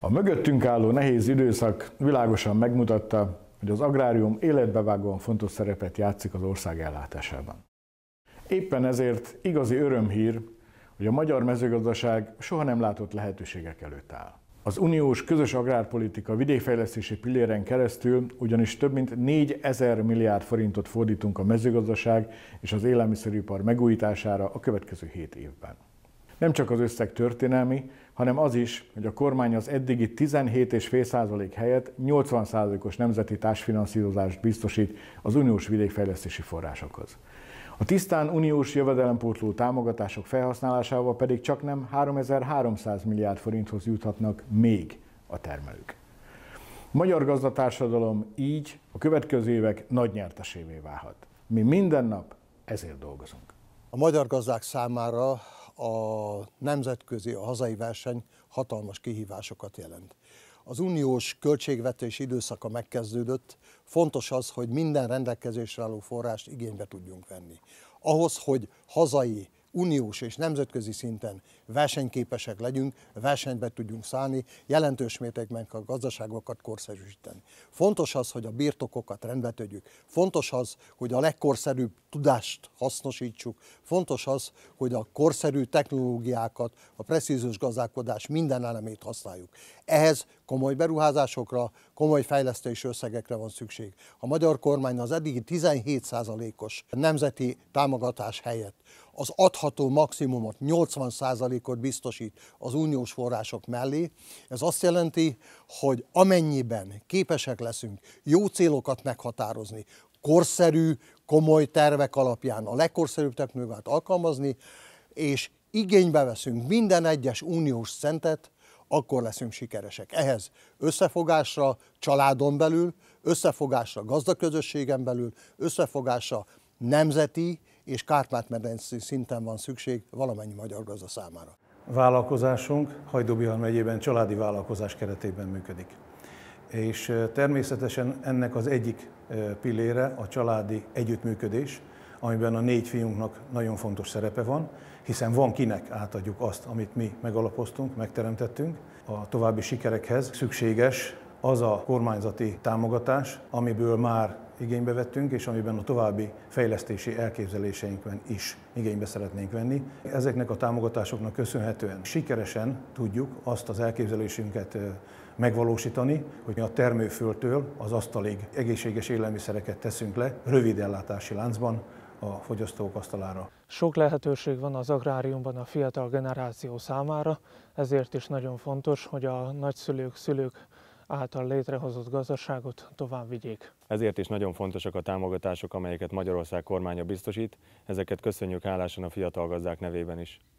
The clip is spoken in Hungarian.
A mögöttünk álló nehéz időszak világosan megmutatta, hogy az agrárium életbevágóan fontos szerepet játszik az ország ellátásában. Éppen ezért igazi örömhír, hogy a magyar mezőgazdaság soha nem látott lehetőségek előtt áll. Az uniós közös agrárpolitika vidékfejlesztési pilléren keresztül ugyanis több mint 4 ezer milliárd forintot fordítunk a mezőgazdaság és az élelmiszeripar megújítására a következő 7 évben. Nem csak az összeg történelmi, hanem az is, hogy a kormány az eddigi 17,5% helyett 80%-os nemzeti társfinanszírozást biztosít az uniós vidékfejlesztési forrásokhoz. A tisztán uniós jövedelempótló támogatások felhasználásával pedig csak nem 3300 milliárd forinthoz juthatnak még a termelők. A magyar gazdatársadalom így a következő évek nagy nyertesévé válhat. Mi minden nap ezért dolgozunk. A magyar gazdák számára a nemzetközi, a hazai verseny hatalmas kihívásokat jelent. Az uniós költségvetés időszaka megkezdődött, fontos az, hogy minden rendelkezésre álló forrást igénybe tudjunk venni. Ahhoz, hogy hazai uniós és nemzetközi szinten versenyképesek legyünk, versenybe tudjunk szállni, jelentős mértékben a gazdaságokat korszerűsíteni. Fontos az, hogy a birtokokat rendbe tegyük. Fontos az, hogy a legkorszerűbb tudást hasznosítsuk. Fontos az, hogy a korszerű technológiákat, a precízős gazdálkodás minden elemét használjuk. Ehhez komoly beruházásokra, komoly fejlesztési összegekre van szükség. A magyar kormány az eddigi 17%-os nemzeti támogatás helyett az adható maximumot 80%-ot biztosít az uniós források mellé. Ez azt jelenti, hogy amennyiben képesek leszünk jó célokat meghatározni, korszerű, komoly tervek alapján a legkorszerűbb technológiát alkalmazni, és igénybe veszünk minden egyes uniós centet, akkor leszünk sikeresek. Ehhez összefogásra családon belül, összefogásra gazdaközösségen belül, összefogásra nemzeti és kártmátmedenci szinten van szükség valamennyi magyar gazda számára. Vállalkozásunk Hajdubihar megyében családi vállalkozás keretében működik. És természetesen ennek az egyik pillére a családi együttműködés, amiben a négy fiunknak nagyon fontos szerepe van, hiszen van kinek átadjuk azt, amit mi megalapoztunk, megteremtettünk. A további sikerekhez szükséges az a kormányzati támogatás, amiből már igénybe vettünk, és amiben a további fejlesztési elképzeléseinkben is igénybe szeretnénk venni. Ezeknek a támogatásoknak köszönhetően sikeresen tudjuk azt az elképzelésünket megvalósítani, hogy mi a termőföldtől az asztalig egészséges élelmiszereket teszünk le rövid ellátási láncban, a fogyasztók asztalára. Sok lehetőség van az agráriumban a fiatal generáció számára, ezért is nagyon fontos, hogy a nagyszülők, szülők által létrehozott gazdaságot tovább vigyék. Ezért is nagyon fontosak a támogatások, amelyeket Magyarország kormánya biztosít, ezeket köszönjük hálásan a fiatal gazdák nevében is.